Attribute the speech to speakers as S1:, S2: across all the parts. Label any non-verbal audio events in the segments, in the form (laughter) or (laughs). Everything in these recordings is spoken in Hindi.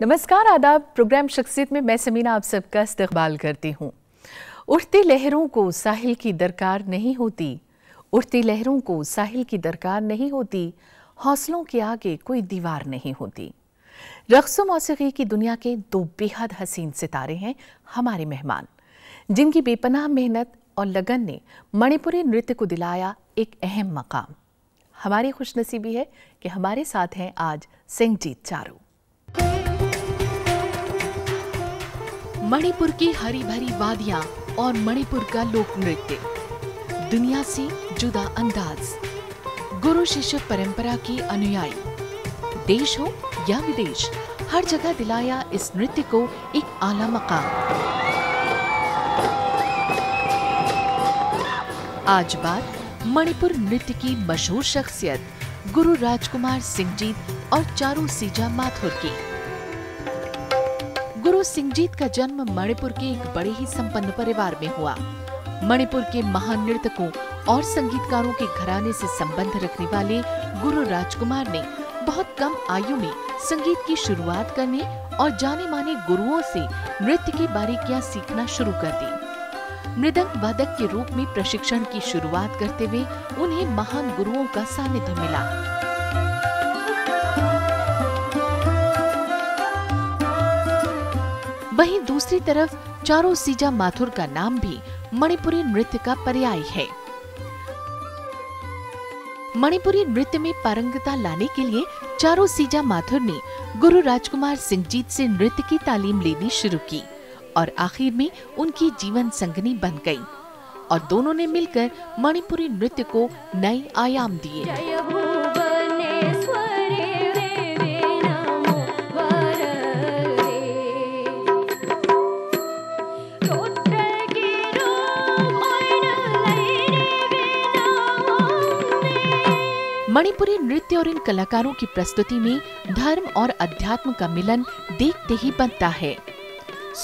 S1: नमस्कार आदाब प्रोग्राम शख्सियत में मैं समीना आप सबका इस्तेबाल करती हूँ उठती लहरों को साहिल की दरकार नहीं होती उठती लहरों को साहिल की दरकार नहीं होती हौसलों के आगे कोई दीवार नहीं होती रक्स मौसीकी की दुनिया के दो बेहद हसीन सितारे हैं हमारे मेहमान जिनकी बेपनाह मेहनत और लगन ने मणिपुरी नृत्य को दिलाया एक अहम मकाम हमारी खुशनसीबी है कि हमारे साथ हैं आज सिंहजीत चारू मणिपुर की हरी भरी वादिया और मणिपुर का लोक नृत्य दुनिया से जुदा अंदाज गुरु शिष्य परंपरा के अनुयायी देश हो या विदेश हर जगह दिलाया इस नृत्य को एक आला मकाम आज बात मणिपुर नृत्य की मशहूर शख्सियत गुरु राजकुमार सिंह जी और चारू सीजा माथुर की सिंहजीत का जन्म मणिपुर के एक बड़े ही संपन्न परिवार में हुआ मणिपुर के महान नृतकों और संगीतकारों के घराने से संबंध रखने वाले गुरु राजकुमार ने बहुत कम आयु में संगीत की शुरुआत करने और जाने माने गुरुओं से नृत्य की बारीकियां सीखना शुरू कर दी मृदंग वादक के रूप में प्रशिक्षण की शुरुआत करते हुए उन्हें महान गुरुओं का सानिध्य मिला दूसरी तरफ चारो सीजा माथुर का नाम भी मणिपुरी नृत्य का पर्याय है मणिपुरी नृत्य में पारंगता लाने के लिए चारो सीजा माथुर ने गुरु राजकुमार सिंहजीत से नृत्य की तालीम लेनी शुरू की और आखिर में उनकी जीवन संगनी बन गई और दोनों ने मिलकर मणिपुरी नृत्य को नए आयाम दिए मणिपुरी नृत्य और इन कलाकारों की प्रस्तुति में धर्म और अध्यात्म का मिलन देखते ही बनता है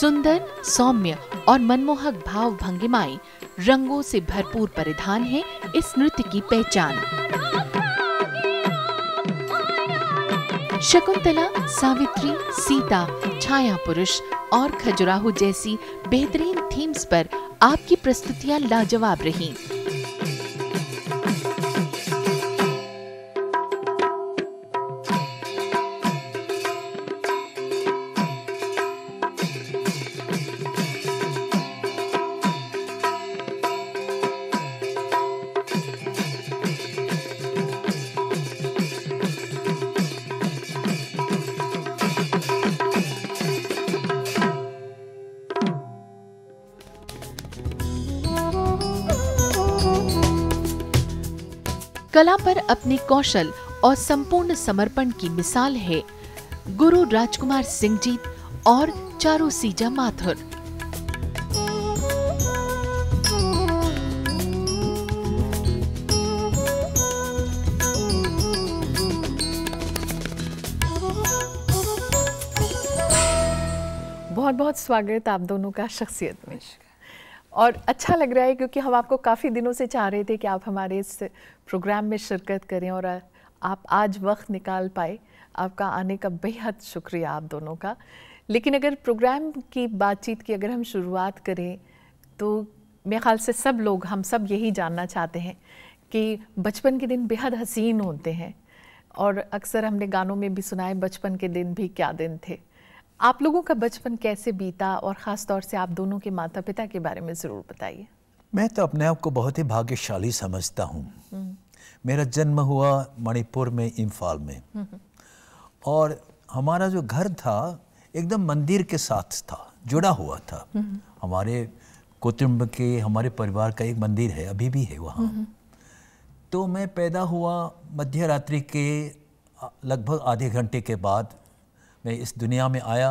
S1: सुंदर सौम्य और मनमोहक भाव भंगिमाएं रंगों से भरपूर परिधान है इस नृत्य की पहचान शकुंतला सावित्री सीता छाया पुरुष और खजुराहो जैसी बेहतरीन थीम्स पर आपकी प्रस्तुतियां लाजवाब रहीं। कला पर अपने कौशल और संपूर्ण समर्पण की मिसाल है गुरु राजकुमार सिंह जी और चारू सीजा माथुर बहुत बहुत स्वागत आप दोनों का शख्सियत में और अच्छा लग रहा है क्योंकि हम आपको काफ़ी दिनों से चाह रहे थे कि आप हमारे इस प्रोग्राम में शिरकत करें और आप आज वक्त निकाल पाए आपका आने का बेहद शुक्रिया आप दोनों का लेकिन अगर प्रोग्राम की बातचीत की अगर हम शुरुआत करें तो मेरे ख्याल से सब लोग हम सब यही जानना चाहते हैं कि बचपन के दिन बेहद हसीन होते हैं और अक्सर हमने गानों में भी सुनाए बचपन के दिन भी क्या दिन थे आप लोगों का बचपन कैसे बीता और ख़ास तौर से आप दोनों के माता पिता के बारे में ज़रूर बताइए
S2: मैं तो अपने आप को बहुत ही भाग्यशाली समझता हूँ हम्म। मेरा जन्म हुआ मणिपुर में इम्फाल में हम्म, हम्म। और हमारा जो घर था एकदम मंदिर के साथ था जुड़ा हुआ था हमारे कुटुम्ब के हमारे परिवार का एक मंदिर है अभी भी है वहाँ तो मैं पैदा हुआ मध्य रात्रि के लगभग आधे घंटे के बाद मैं इस दुनिया में आया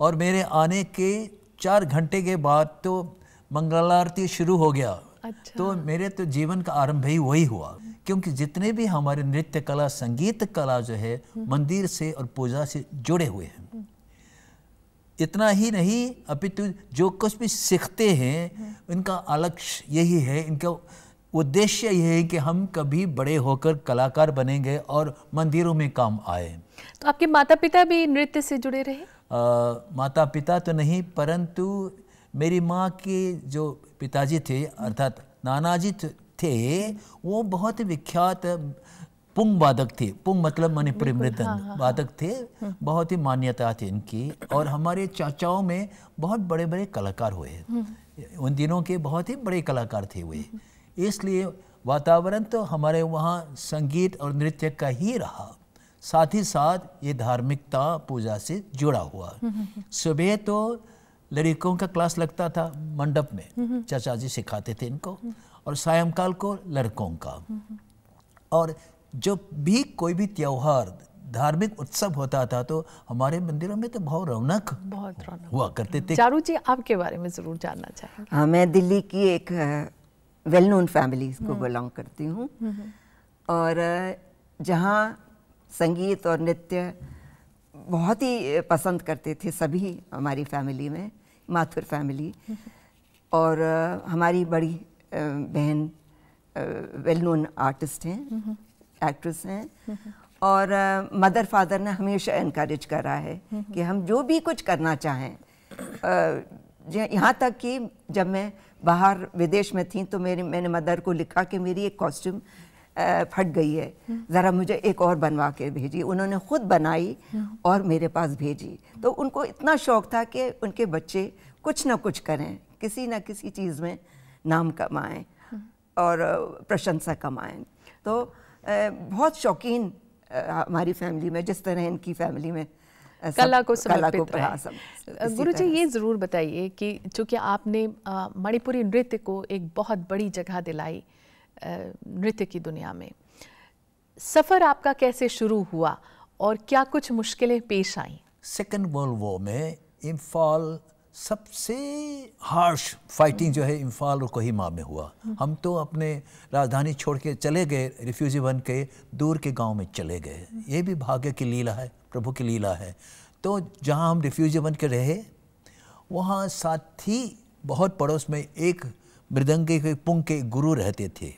S2: और मेरे आने के चार घंटे के बाद तो मंगल आरती शुरू हो गया अच्छा। तो मेरे तो जीवन का आरंभ ही वही हुआ क्योंकि जितने भी हमारे नृत्य कला संगीत कला जो है हम्म। मंदिर से और पूजा से जुड़े हुए हैं इतना ही नहीं अपितु जो कुछ भी सीखते हैं उनका हम्म। अलक्ष्य यही है इनका उद्देश्य यही है कि हम कभी बड़े होकर कलाकार बनेंगे और मंदिरों में काम आए
S1: तो आपके माता पिता भी नृत्य से जुड़े रहे
S2: आ, माता पिता तो नहीं परंतु मेरी माँ के जो पिताजी थे अर्थात नानाजी थे वो बहुत विख्यात पुंग वादक थे पुंग मतलब मणिपुरी मृदंग हाँ, हाँ, वादक थे हाँ। हम्म। बहुत ही मान्यता थी इनकी और हमारे चाचाओं में बहुत बड़े बड़े कलाकार हुए हम्म। उन दिनों के बहुत ही बड़े कलाकार थे वे हम्म। इसलिए वातावरण तो हमारे वहाँ संगीत और नृत्य का ही रहा साथ ही साथ ये धार्मिकता पूजा से जुड़ा हुआ सुबह तो लड़कियों का क्लास लगता था मंडप में चाचा जी सिखाते थे इनको और सायंकाल को लड़कों का और जब भी कोई भी त्यौहार धार्मिक उत्सव होता था तो हमारे मंदिरों में तो बहुत रौनक बहुत रौनक हुआ करते थे चारू
S1: जी आपके बारे में ज़रूर जानना चाहिए
S2: हाँ मैं दिल्ली की एक
S3: वेल नोन फैमिली को बिलोंग हम्म। करती हूँ हम्म, हम्म। और जहाँ संगीत और नृत्य बहुत ही पसंद करते थे सभी हमारी फैमिली में माथुर फैमिली (laughs) और हमारी बड़ी बहन वेल नोन आर्टिस्ट हैं एक्ट्रेस हैं और मदर फादर ने हमेशा इनक्रेज करा है कि हम जो भी कुछ करना चाहें यहाँ तक कि जब मैं बाहर विदेश में थी तो मेरी मैंने मदर को लिखा कि मेरी एक कॉस्ट्यूम फट गई है ज़रा मुझे एक और बनवा के भेजी उन्होंने ख़ुद बनाई और मेरे पास भेजी तो उनको इतना शौक़ था कि उनके बच्चे कुछ ना कुछ करें किसी ना किसी चीज़ में नाम कमाएं और प्रशंसा कमाएं तो बहुत शौकीन हमारी फैमिली में जिस तरह इनकी फैमिली में कला को समर्पित गुरु जी
S1: ये ज़रूर बताइए कि चूँकि आपने मणिपुरी नृत्य को एक बहुत बड़ी जगह दिलाई नृत्य की दुनिया में सफ़र आपका कैसे शुरू हुआ और क्या कुछ मुश्किलें पेश आई
S2: सेकेंड वर्ल्ड वॉर में इम्फाल सबसे हार्श फाइटिंग जो है इम्फाल और कोहिमा में हुआ हम तो अपने राजधानी छोड़ के चले गए रिफ्यूजी बन के दूर के गांव में चले गए ये भी भाग्य की लीला है प्रभु की लीला है तो जहां हम रिफ्यूजी बन के रहे वहाँ साथ ही बहुत पड़ोस में एक मृदंग के पुंग के गुरु रहते थे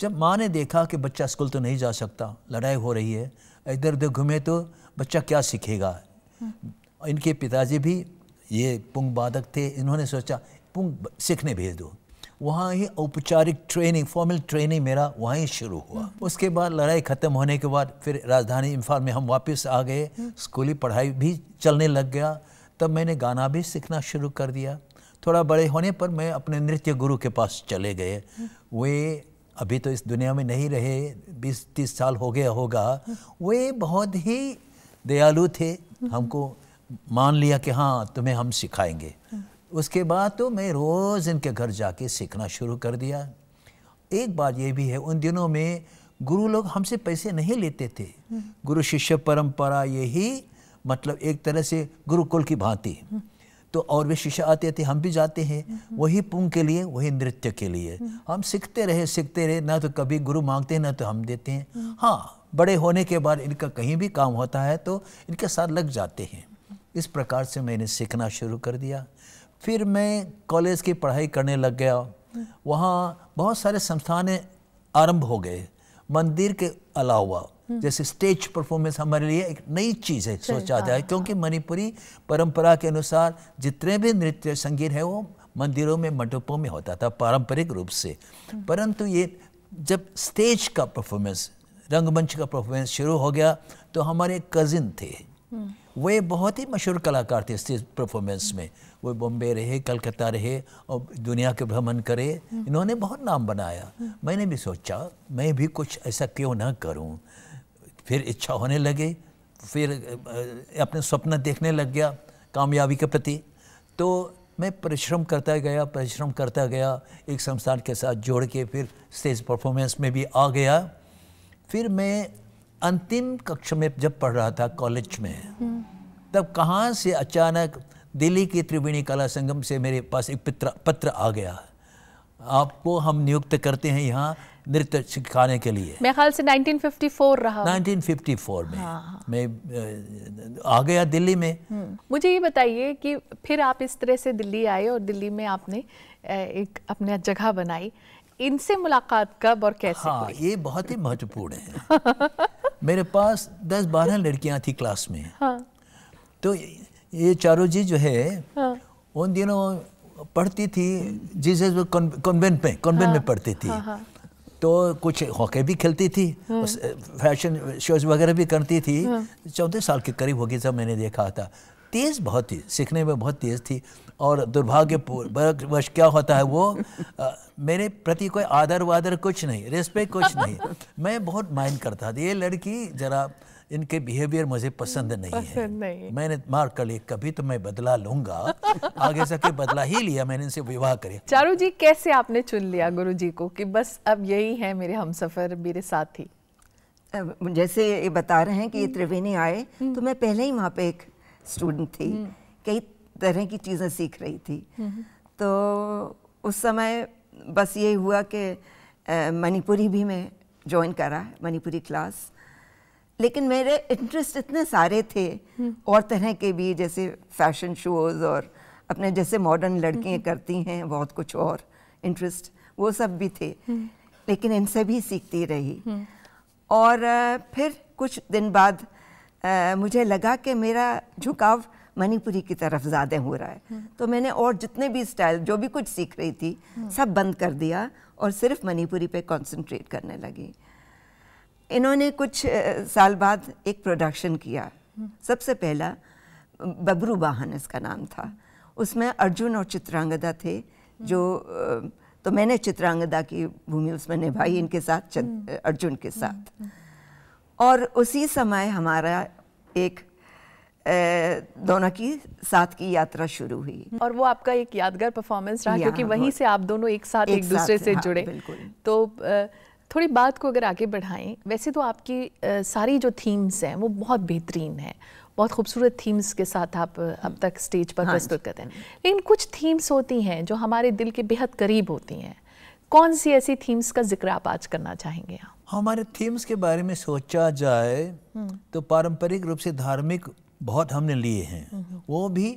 S2: जब माँ ने देखा कि बच्चा स्कूल तो नहीं जा सकता लड़ाई हो रही है इधर उधर घूमे तो बच्चा क्या सीखेगा इनके पिताजी भी ये पुंग बाधक थे इन्होंने सोचा पुंग सीखने भेज दो वहाँ ही औपचारिक ट्रेनिंग फॉर्मल ट्रेनिंग मेरा ही शुरू हुआ उसके बाद लड़ाई ख़त्म होने के बाद फिर राजधानी इम्फाल में हम वापस आ गए स्कूली पढ़ाई भी चलने लग गया तब मैंने गाना भी सीखना शुरू कर दिया थोड़ा बड़े होने पर मैं अपने नृत्य गुरु के पास चले गए वे अभी तो इस दुनिया में नहीं रहे बीस तीस साल हो गया होगा वे बहुत ही दयालु थे हमको मान लिया कि हाँ तुम्हें हम सिखाएंगे उसके बाद तो मैं रोज़ इनके घर जाके सीखना शुरू कर दिया एक बात ये भी है उन दिनों में गुरु लोग हमसे पैसे नहीं लेते थे गुरु शिष्य परंपरा यही मतलब एक तरह से गुरुकुल की भांति तो और भी शिष्य आते थे हम भी जाते हैं वही पुंग के लिए वही नृत्य के लिए हम्म। हम सीखते रहे सीखते रहे ना तो कभी गुरु मांगते हैं ना तो हम देते हैं हाँ बड़े होने के बाद इनका कहीं भी काम होता है तो इनके साथ लग जाते हैं इस प्रकार से मैंने सीखना शुरू कर दिया फिर मैं कॉलेज की पढ़ाई करने लग गया हम्म। वहाँ बहुत सारे संस्थान आरंभ हो गए मंदिर के अलावा हम्म। जैसे स्टेज परफॉर्मेंस हमारे लिए एक नई चीज़ है सोचा जाए हाँ, क्योंकि हाँ। मणिपुरी परंपरा के अनुसार जितने भी नृत्य संगीत है वो मंदिरों में मंडपों में होता था पारंपरिक रूप से हम्म। परंतु ये जब स्टेज का परफॉर्मेंस रंगमंच का परफॉर्मेंस शुरू हो गया तो हमारे कज़िन थे हम्म। वे बहुत ही मशहूर कलाकार थे स्टेज परफॉर्मेंस में वो बॉम्बे रहे कलकत्ता रहे और दुनिया के भ्रमण करे इन्होंने बहुत नाम बनाया मैंने भी सोचा मैं भी कुछ ऐसा क्यों ना करूं फिर इच्छा होने लगे फिर अपने स्वप्न देखने लग गया कामयाबी के प्रति तो मैं परिश्रम करता गया परिश्रम करता गया एक संस्थान के साथ जोड़ के फिर स्टेज परफॉर्मेंस में भी आ गया फिर मैं अंतिम कक्षा में जब पढ़ रहा था कॉलेज में हम्म। तब कहाँ से अचानक दिल्ली की त्रिवेणी कला संगम से मेरे पास एक पत्र पत्र आ गया आपको हम नियुक्त करते हैं यहाँ नृत्य सिखाने के लिए
S1: मेरे ख्याल से 1954 रहा
S2: 1954 में हाँ।, हाँ। मैं आ गया दिल्ली में
S1: हम्म। मुझे ये बताइए कि फिर आप इस तरह से दिल्ली आए और दिल्ली में आपने एक अपने जगह बनाई इनसे मुलाकात कब और कैसे हाँ
S2: ये बहुत ही महत्वपूर्ण है मेरे पास 10-12 लड़कियां थी क्लास में हाँ। तो ये चारों जी जो है हाँ। उन दिनों पढ़ती थी जीसस कॉन्वेंट में कॉन्वेंट हाँ, में पढ़ती थी हाँ।, हाँ। तो कुछ हॉकी भी खेलती थी हाँ। फैशन शोज वगैरह भी करती थी हाँ। चौदह साल के करीब होगी सब मैंने देखा था तेज़ बहुत थी सीखने में बहुत तेज़ थी और दुर्भाग्य वश क्या होता है वो आ, मेरे प्रति कोई आदर वादर कुछ नहीं रिस्पेक्ट कुछ नहीं (laughs) मैं बहुत माइंड करता था ये लड़की ज़रा इनके बिहेवियर मुझे पसंद नहीं पसंद है नहीं। मैंने मार कर लिया कभी तो मैं बदला लूंगा (laughs) आगे से बदला ही लिया मैंने इनसे विवाह करे
S1: चारू जी कैसे आपने चुन लिया गुरु जी को
S3: कि बस अब यही है मेरे हम सफर मेरे साथ ही जैसे ये बता रहे हैं कि ये हम्म। त्रिवेणी आए हम्म। तो मैं पहले ही वहाँ पे एक स्टूडेंट थी हम्म। कई तरह की चीज़ें सीख रही थी तो उस समय बस यही हुआ कि मणिपुरी भी मैं ज्वाइन करा मणिपुरी क्लास लेकिन मेरे इंटरेस्ट इतने सारे थे और तरह के भी जैसे फैशन शोज़ और अपने जैसे मॉडर्न लड़कियाँ हम्म। करती हैं बहुत कुछ और इंटरेस्ट वो सब भी थे हम्म। लेकिन इनसे भी सीखती रही हम्म। और फिर कुछ दिन बाद आ, मुझे लगा कि मेरा झुकाव मणिपुरी की तरफ ज़्यादा हो रहा है तो मैंने और जितने भी स्टाइल जो भी कुछ सीख रही थी सब बंद कर दिया और सिर्फ मणिपुरी पे कंसंट्रेट करने लगी इन्होंने कुछ साल बाद एक प्रोडक्शन किया सबसे पहला बबरू वाहन इसका नाम था उसमें अर्जुन और चित्रांगदा थे जो तो मैंने चित्रांगदा की भूमि उसमें निभाई इनके साथ हम्म। अर्जुन के हम्म, साथ हम्म। और उसी समय हमारा एक दोनों की साथ की यात्रा शुरू हुई
S1: और वो आपका एक यादगार परफॉर्मेंस रहा क्योंकि वहीं से आप दोनों एक साथ एक, एक दूसरे से हाँ, जुड़े तो आ, थोड़ी बात को अगर आगे बढ़ाएं वैसे तो आपकी सारी जो थीम्स हैं वो बहुत बेहतरीन हैं बहुत खूबसूरत थीम्स के साथ आप अब तक स्टेज पर हाँ प्रस्तुत करते हैं लेकिन कुछ थीम्स होती हैं जो हमारे दिल के बेहद करीब होती हैं कौन सी ऐसी थीम्स का जिक्र आप आज करना चाहेंगे आप
S2: हमारे थीम्स के बारे में सोचा जाए हम्म। तो पारंपरिक रूप से धार्मिक बहुत हमने लिए हैं हम्म। वो भी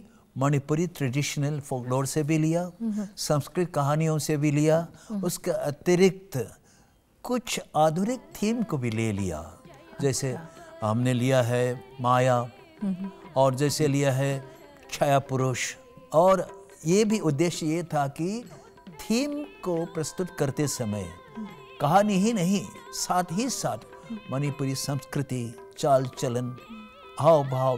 S2: मणिपुरी ट्रेडिशनल फोकलोर से भी लिया हम्म। संस्कृत कहानियों से भी लिया उसके अतिरिक्त कुछ आधुनिक थीम को भी ले लिया जैसे हमने लिया है माया और जैसे लिया है छाया पुरुष और ये भी उद्देश्य ये था कि थीम को प्रस्तुत करते समय कहानी ही नहीं साथ ही साथ मणिपुरी संस्कृति चाल चलन हाव भाव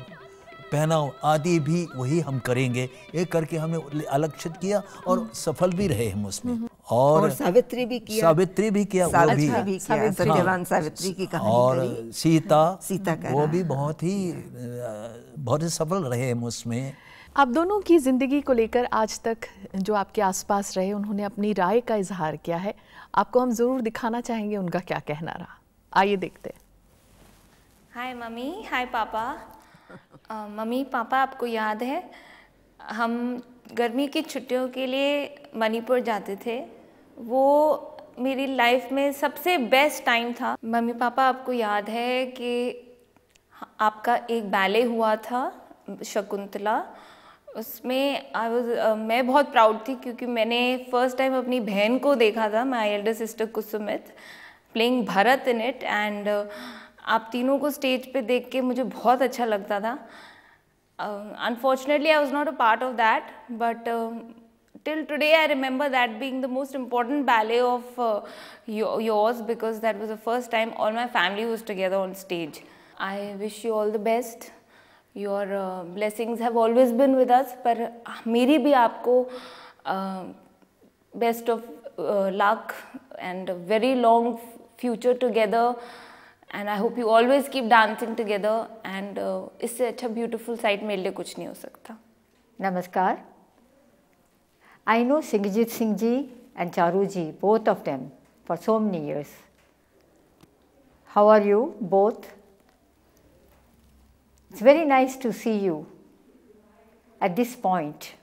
S2: पहनाव आदि भी वही हम करेंगे ये करके हमें आलक्षित किया और सफल भी रहे हम उसमें और, और
S3: सावित्री भी किया सावित्री
S2: भी किया वो भी, भी किया सावित्री, हाँ, सावित्री की कहानी और सीता सीता का वो भी बहुत ही बहुत ही सफल रहे हम उसमें
S1: आप दोनों की ज़िंदगी को लेकर आज तक जो आपके आसपास रहे उन्होंने अपनी राय का इजहार किया है आपको हम ज़रूर दिखाना चाहेंगे उनका क्या कहना रहा आइए देखते हैं
S4: हाय मम्मी हाय पापा मम्मी पापा आपको याद है हम गर्मी की छुट्टियों के लिए मणिपुर जाते थे वो मेरी लाइफ में सबसे बेस्ट टाइम था मम्मी पापा आपको याद है कि आपका एक बैले हुआ था शकुंतला उसमें आई वॉज मैं बहुत प्राउड थी क्योंकि मैंने फर्स्ट टाइम अपनी बहन को देखा था my elder sister Kusumit playing Bharat in it and आप तीनों को स्टेज पे देख के मुझे बहुत अच्छा लगता था unfortunately I was not a part of that but till today I remember that being the most important ballet of uh, yours because that was the first time all my family was together on stage. I wish you all the best. Your uh, blessings have always been with us But मेरी भी आपको best of uh, luck and a very long future together and I hope you always keep dancing together and uh, इससे अच्छा beautiful sight मेरे लिए कुछ नहीं हो Namaskar.
S5: नमस्कार I know Singhjit Singh ji and Charuji, both of them, for so many years. How are you both? It's very nice to see you at this point.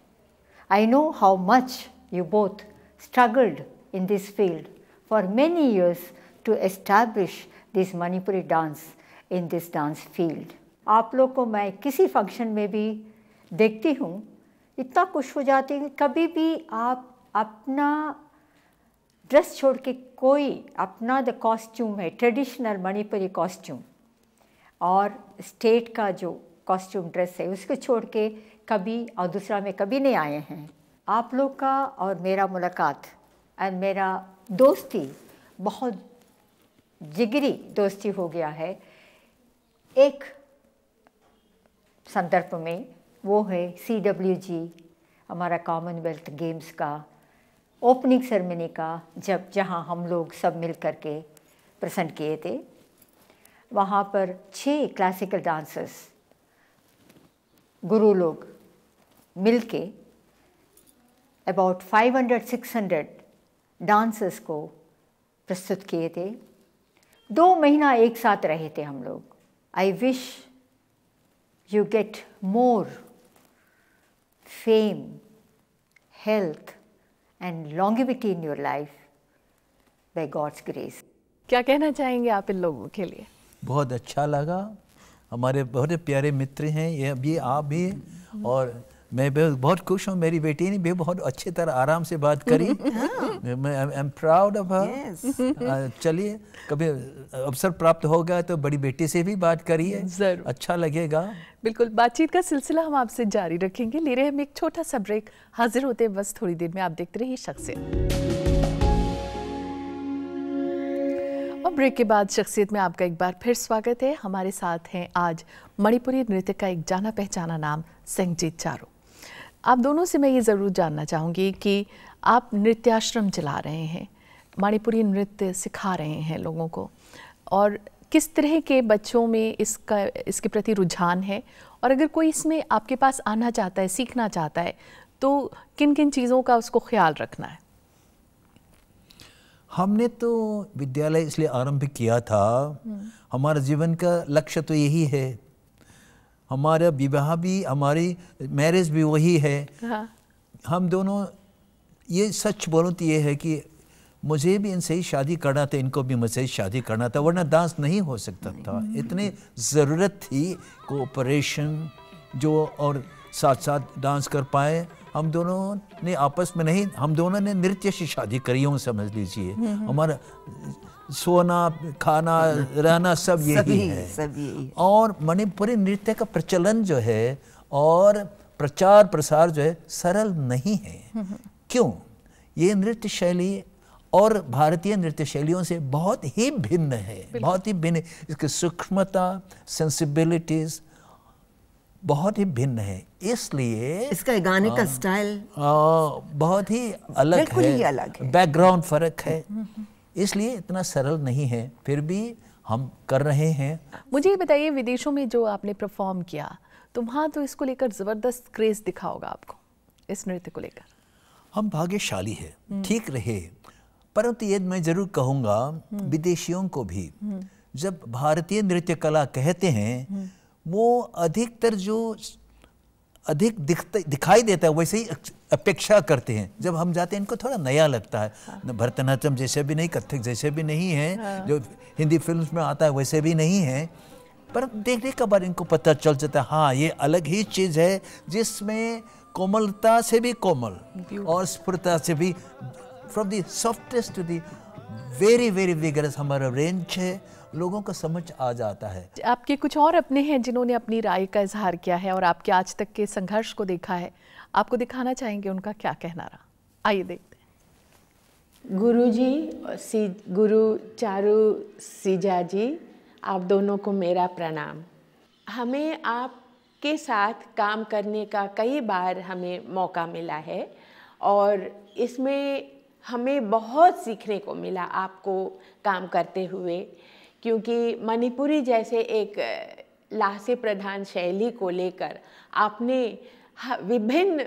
S5: I know how much you both struggled in this field for many years to establish this Manipuri dance in this dance field. आप लोग को मैं किसी फंक्शन में भी देखती हूँ इतना खुश हो जाते हैं कभी भी आप अपना ड्रेस छोड़ के कोई अपना द कॉस्ट्यूम है ट्रेडिशनल मणिपुरी कॉस्ट्यूम और स्टेट का जो कॉस्ट्यूम ड्रेस है उसको छोड़ के कभी और दूसरा में कभी नहीं आए हैं आप लोग का और मेरा मुलाकात एंड मेरा दोस्ती बहुत जिगरी दोस्ती हो गया है एक संदर्भ में वो है सी डब्ल्यू जी हमारा कॉमनवेल्थ गेम्स का ओपनिंग सेरेमनी का जब जहां हम लोग सब मिल कर के प्रसेंट किए थे वहाँ पर छः क्लासिकल डांसर्स गुरु लोग मिल के अबाउट 500-600 डांसर्स को प्रस्तुत किए थे दो महीना एक साथ रहे थे हम लोग I wish you get more fame, health, and longevity in your life by God's grace. क्या कहना चाहेंगे आप इन लोगों के लिए
S2: बहुत अच्छा लगा हमारे बहुत प्यारे मित्र हैं ये अभी आप भी और मैं बहुत खुश हूँ मेरी बेटी ने भी बहुत अच्छे तरह आराम से बात करी (laughs) हाँ। मैं I am proud of
S3: her
S2: चलिए कभी अवसर प्राप्त होगा तो बड़ी बेटी से भी बात करिए अच्छा लगेगा
S1: बिल्कुल बातचीत का सिलसिला हम आपसे जारी रखेंगे ले रहे हम एक छोटा सा ब्रेक हाजिर होते बस थोड़ी देर में आप देखते रहिए शख्सियत और ब्रेक के बाद शख्सियत में आपका एक बार फिर स्वागत है हमारे साथ हैं आज मणिपुरी नृत्य का एक जाना पहचाना नाम संगजीत चारू आप दोनों से मैं ये ज़रूर जानना चाहूँगी कि आप नृत्याश्रम चला रहे हैं मणिपुरी नृत्य सिखा रहे हैं लोगों को और किस तरह के बच्चों में इसका इसके प्रति रुझान है और अगर कोई इसमें आपके पास आना चाहता है सीखना चाहता है तो किन किन चीज़ों का उसको ख्याल रखना है
S2: हमने तो विद्यालय इसलिए आरंभ किया था हम्म। हमारा जीवन का लक्ष्य तो यही है हमारा विवाह भी हमारी मैरिज भी वही है हाँ। हम दोनों ये सच बोलूँ तो ये है कि मुझे भी इनसे ही शादी करना था इनको भी मुझसे ही शादी करना था वरना डांस नहीं हो सकता था इतनी ज़रूरत थी कोऑपरेशन जो और साथ साथ डांस कर पाए हम दोनों ने आपस में नहीं हम दोनों ने नृत्य से शादी करी हूँ समझ लीजिए हम्म, हम्म। हमारा सोना खाना रहना सब यही है सभी। और मणिपुरी नृत्य का प्रचलन जो है और प्रचार प्रसार जो है सरल नहीं है क्यों ये नृत्य शैली और भारतीय नृत्य शैलियों से बहुत ही भिन्न है बहुत ही भिन्न इसकी सूक्ष्मता सेंसिबिलिटीज़ बहुत ही भिन्न है इसलिए इसका गाने आ, का स्टाइल हाँ। आ, हाँ, बहुत ही अलग है, है। बैकग्राउंड फर्क है हम्म, हम्म। इसलिए इतना सरल नहीं है फिर भी हम कर रहे हैं
S1: मुझे ये बताइए विदेशों में जो आपने परफॉर्म किया तो वहाँ तो इसको लेकर ज़बरदस्त क्रेज़ दिखा होगा आपको इस नृत्य को लेकर
S2: हम भाग्यशाली है हम्म। ठीक रहे परंतु ये मैं ज़रूर कहूँगा हम्म। विदेशियों को भी हम्म। जब भारतीय नृत्य कला कहते हैं वो अधिकतर जो अधिक दिखते दिखाई देता है वैसे ही अपेक्षा करते हैं जब हम जाते हैं इनको थोड़ा नया लगता है हाँ। भरतनाट्यम जैसे भी नहीं कथक जैसे भी नहीं है हाँ। जो हिंदी फिल्म में आता है वैसे भी नहीं है पर देखने के बाद इनको पता चल जाता है हाँ ये अलग ही चीज़ है जिसमें कोमलता से भी कोमल और स्फुरता से भी from softest softest to the very very vigorous हमारा रेंज है लोगों को समझ आ जाता है
S1: आपके कुछ और अपने हैं जिन्होंने अपनी राय का इजहार किया है और आपके आज तक के संघर्ष को देखा है आपको दिखाना चाहेंगे उनका क्या कहना रहा आइए देखते हैं गुरु जी
S6: सी गुरु चारू सीजा जी आप दोनों को मेरा प्रणाम हमें आपके साथ काम करने का कई बार हमें मौका मिला है और इसमें हमें बहुत सीखने को मिला आपको काम करते हुए क्योंकि मणिपुरी जैसे एक लासे प्रधान शैली को लेकर आपने विभिन्न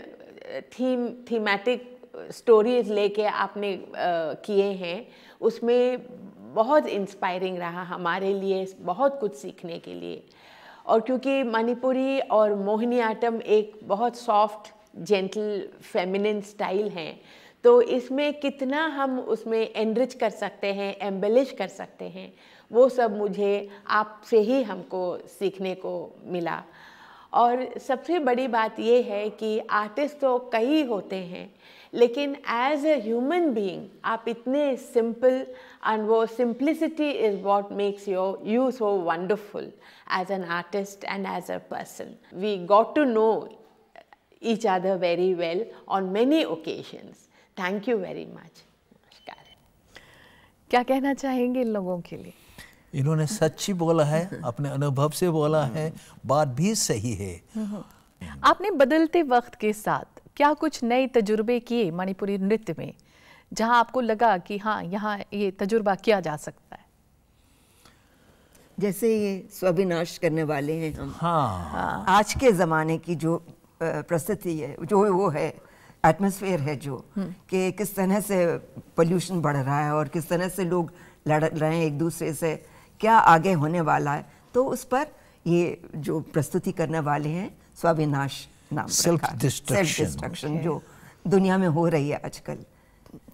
S6: थीम थीमेटिक स्टोरीज लेके आपने किए हैं उसमें बहुत इंस्पायरिंग रहा हमारे लिए बहुत कुछ सीखने के लिए और क्योंकि मणिपुरी और मोहिनी आटम एक बहुत सॉफ्ट जेंटल फेमिनिन स्टाइल हैं तो इसमें कितना हम उसमें एनरिच कर सकते हैं एम्बेलिश कर सकते हैं वो सब मुझे आपसे ही हमको सीखने को मिला और सबसे बड़ी बात ये है कि आर्टिस्ट तो कई होते हैं लेकिन एज ए ह्यूमन बीइंग आप इतने सिंपल एंड वो simplicity is what makes your you so wonderful as an artist and as a person we got to know each other very well on many occasions thank you very much नमस्कार
S1: क्या कहना चाहेंगे इन लोगों के लिए
S2: इन्होंने सच्ची बोला है अपने अनुभव से बोला है बात भी सही है
S1: आपने बदलते वक्त के साथ क्या कुछ नए तजुर्बे किए मणिपुरी नृत्य में जहां आपको लगा कि हाँ यहाँ ये तजुर्बा किया जा सकता है
S3: जैसे ये स्वाभिनाश करने वाले हैं हम हाँ, हाँ। आज के ज़माने की जो प्रस्तुति है जो वो है एटमोसफेयर है जो हम्म। कि किस तरह से पोल्यूशन बढ़ रहा है और किस तरह से लोग लड़ रहे हैं एक दूसरे से क्या आगे होने वाला है तो उस पर ये जो प्रस्तुति करने वाले हैं स्वाविनाश नाम सेल्फ डिस्ट्रक्शन जो दुनिया में हो रही है आजकल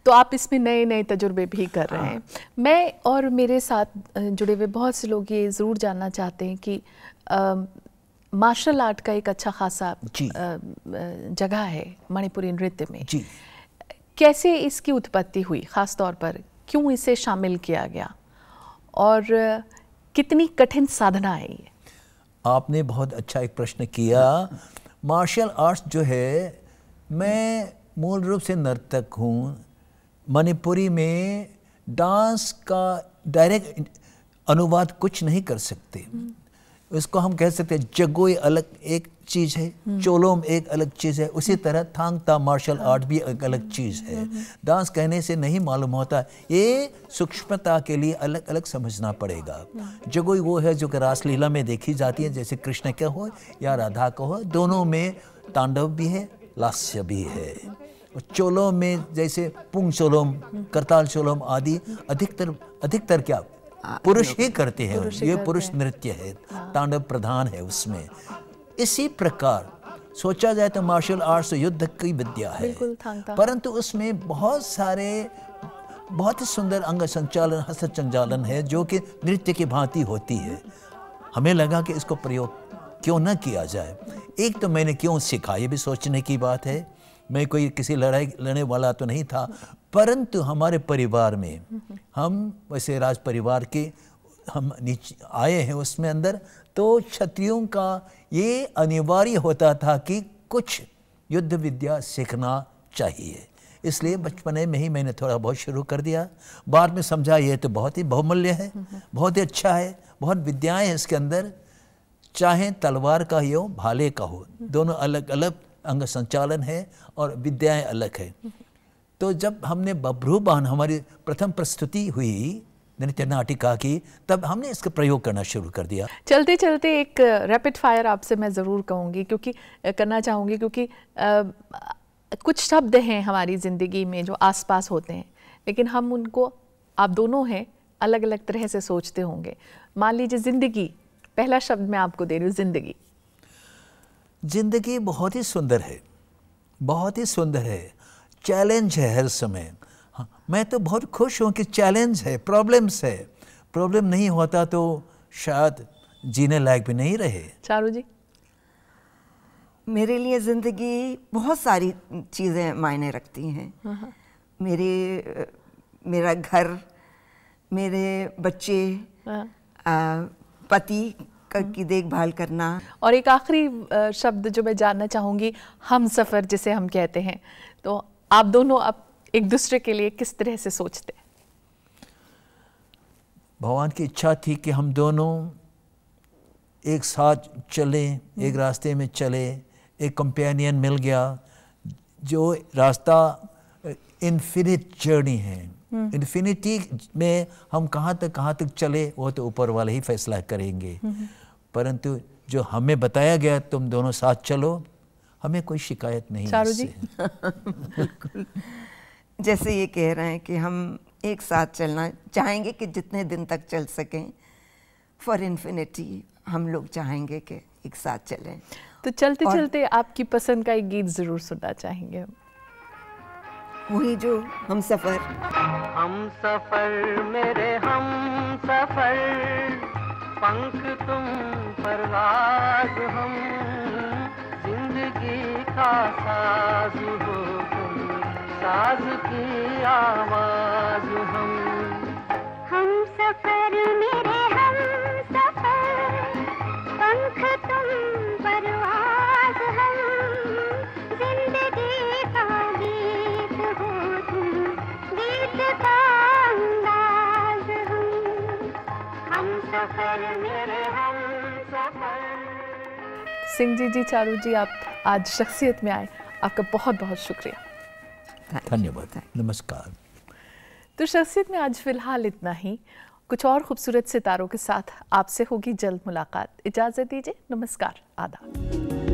S3: तो आप इसमें नए नए तजुर्बे भी कर रहे
S1: हैं हाँ। मैं और मेरे साथ जुड़े हुए बहुत से लोग ये ज़रूर जानना चाहते हैं कि मार्शल आर्ट का एक अच्छा खासा जगह है मणिपुरी नृत्य में जी। कैसे इसकी उत्पत्ति हुई ख़ास तौर पर क्यों इसे शामिल किया गया और कितनी कठिन साधना है ये
S2: आपने बहुत अच्छा एक प्रश्न किया मार्शल आर्ट्स जो है मैं मूल रूप से नर्तक हूँ मणिपुरी में डांस का डायरेक्ट अनुवाद कुछ नहीं कर सकते उसको हम्म। हम कह सकते हैं जगोई अलग एक चीज़ है हम्म। चोलोम एक अलग चीज़ है उसी हम्म। तरह थांगता मार्शल हाँ। आर्ट भी एक अलग चीज़ है हम्म, डांस कहने से नहीं मालूम होता ये सूक्ष्मता के लिए अलग अलग समझना पड़ेगा हाँ। जो कोई वो है जो कि रासलीला में देखी जाती है जैसे कृष्ण के हो या राधा का हो दोनों में तांडव भी है लास्य भी है चोलों में जैसे पुंग चोलोम करताल चोलोम आदि अधिकतर अधिकतर क्या पुरुष ही करते हैं ये पुरुष नृत्य है हाँ। तांडव प्रधान है उसमें इसी प्रकार सोचा जाए तो मार्शल आर्ट्स युद्ध की विद्या है परंतु उसमें बहुत सारे बहुत ही सुंदर अंग संचालन हस्त संचालन है जो कि नृत्य की भांति होती है हमें लगा कि इसको प्रयोग क्यों ना किया जाए एक तो मैंने क्यों सीखा ये भी सोचने की बात है मैं कोई किसी लड़ाई लड़ने वाला तो नहीं था परंतु हमारे परिवार में हम वैसे राज परिवार के हम नीचे आए हैं उसमें अंदर तो क्षत्रियों का ये अनिवार्य होता था कि कुछ युद्ध विद्या सीखना चाहिए इसलिए बचपने में ही मैंने थोड़ा बहुत शुरू कर दिया बाद में समझा ये तो बहुत ही बहुमूल्य है बहुत ही अच्छा है बहुत विद्याएं हैं इसके अंदर चाहे तलवार का ही हो भाले का हो दोनों अलग अलग अंग संचालन है और विद्याएं अलग है तो जब हमने बभ्रू बहन हमारी प्रथम प्रस्तुति हुई मैंने आटी कहा कि तब हमने इसका प्रयोग करना शुरू कर दिया
S1: चलते चलते एक रैपिड फायर आपसे मैं ज़रूर कहूँगी क्योंकि करना चाहूँगी क्योंकि आ, कुछ शब्द हैं हमारी ज़िंदगी में जो आसपास होते हैं लेकिन हम उनको आप दोनों हैं अलग अलग तरह से सोचते होंगे मान लीजिए ज़िंदगी पहला शब्द मैं आपको दे रही हूँ ज़िंदगी
S2: ज़िंदगी बहुत ही सुंदर है बहुत ही सुंदर है चैलेंज है हर समय मैं तो बहुत खुश हूँ कि चैलेंज है प्रॉब्लम्स है प्रॉब्लम नहीं होता तो शायद जीने लायक भी नहीं रहे
S3: चारू जी मेरे लिए ज़िंदगी बहुत सारी चीज़ें मायने रखती हैं हाँ, हाँ। मेरे मेरा घर मेरे बच्चे हाँ। पति की देखभाल करना
S1: और एक आखिरी शब्द जो मैं जानना चाहूँगी हम सफ़र जिसे हम कहते हैं तो आप दोनों अब एक दूसरे के लिए किस तरह से सोचते
S2: भगवान की इच्छा थी कि हम दोनों एक साथ चलें एक हम्म। रास्ते में चले एक कंपेनियन मिल गया जो रास्ता इन्फिनिट जर्नी है इन्फिनिटी हम्म। में हम कहाँ तक कहाँ तक चले वो तो ऊपर वाले ही फैसला करेंगे हम्म, परंतु जो हमें बताया गया तुम दोनों साथ चलो हमें कोई शिकायत नहीं जी
S3: (laughs) जैसे ये कह रहे हैं कि हम एक साथ चलना चाहेंगे कि जितने दिन तक चल सकें फॉर इन्फिनिटी हम लोग चाहेंगे कि एक साथ चलें
S1: तो चलते चलते
S3: आपकी पसंद का एक गीत ज़रूर सुनना चाहेंगे हम वही जो हम सफ़र हम सफ़र मेरे हम सफ़र पंख तुम परवाज हम जिंदगी का साजू साज की आवाज हम हम सफर मेरे हम सफर पंख तुम परवाज हम जिंदगी का गीत हो तुम गीत का अंदाज
S1: हम हम
S5: सफर मेरे हम
S1: सफर सिंह जी जी चारू जी आप आज शख्सियत में आए आपका बहुत बहुत शुक्रिया
S2: धन्यवाद नमस्कार
S1: तो शख्सियत में आज फिलहाल इतना ही कुछ और खूबसूरत सितारों के साथ आपसे होगी जल्द मुलाकात इजाज़त दीजिए नमस्कार आदा